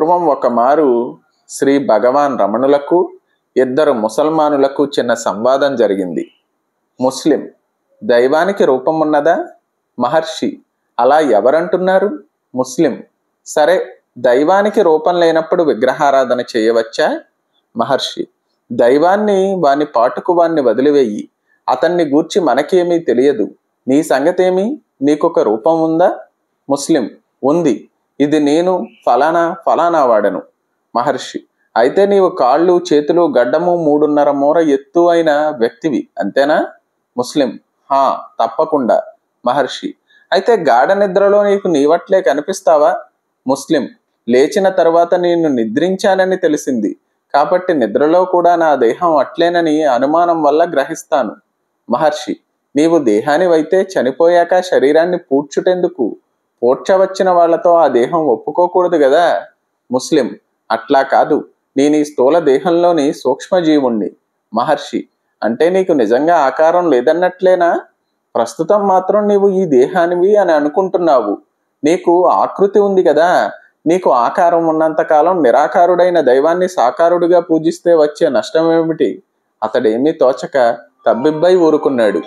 పూర్వం ఒకమారు శ్రీ భగవాన్ రమణులకు ఇద్దరు ముసల్మానులకు చిన్న సంవాదం జరిగింది ముస్లిం దైవానికి రూపం ఉన్నదా మహర్షి అలా ఎవరంటున్నారు ముస్లిం సరే దైవానికి రూపం లేనప్పుడు విగ్రహారాధన చేయవచ్చా మహర్షి దైవాన్ని వాని పాటుకు వాణ్ణి వదిలివేయి అతన్ని గూర్చి మనకేమీ తెలియదు నీ సంగతేమి నీకొక రూపం ఉందా ముస్లిం ఉంది ఇది నేను ఫలానా ఫలానా వాడను మహర్షి అయితే నీవు కాళ్ళు చేతులు గడ్డము మూడున్నర మూర ఎత్తు అయిన వ్యక్తివి అంతేనా ముస్లిం హా తప్పకుండా మహర్షి అయితే గాఢ నిద్రలో నీకు నీవట్లే కనిపిస్తావా ముస్లిం లేచిన తర్వాత నేను నిద్రించానని తెలిసింది కాబట్టి నిద్రలో కూడా నా దేహం అట్లేనని అనుమానం వల్ల గ్రహిస్తాను మహర్షి నీవు దేహానివైతే చనిపోయాక శరీరాన్ని పూడ్చుటెందుకు వచ్చిన వాళ్లతో ఆ దేహం ఒప్పుకోకూడదు కదా ముస్లిం అట్లా కాదు నేను ఈ స్థూల దేహంలోని సూక్ష్మజీవుణ్ణి మహర్షి అంటే నీకు నిజంగా ఆకారం లేదన్నట్లేనా ప్రస్తుతం మాత్రం నీవు ఈ దేహానివి అని అనుకుంటున్నావు నీకు ఆకృతి ఉంది కదా నీకు ఆకారం ఉన్నంతకాలం నిరాకారుడైన దైవాన్ని సాకారుడిగా పూజిస్తే వచ్చే నష్టమేమిటి అతడేమీ తోచక తబ్బిబ్బై ఊరుకున్నాడు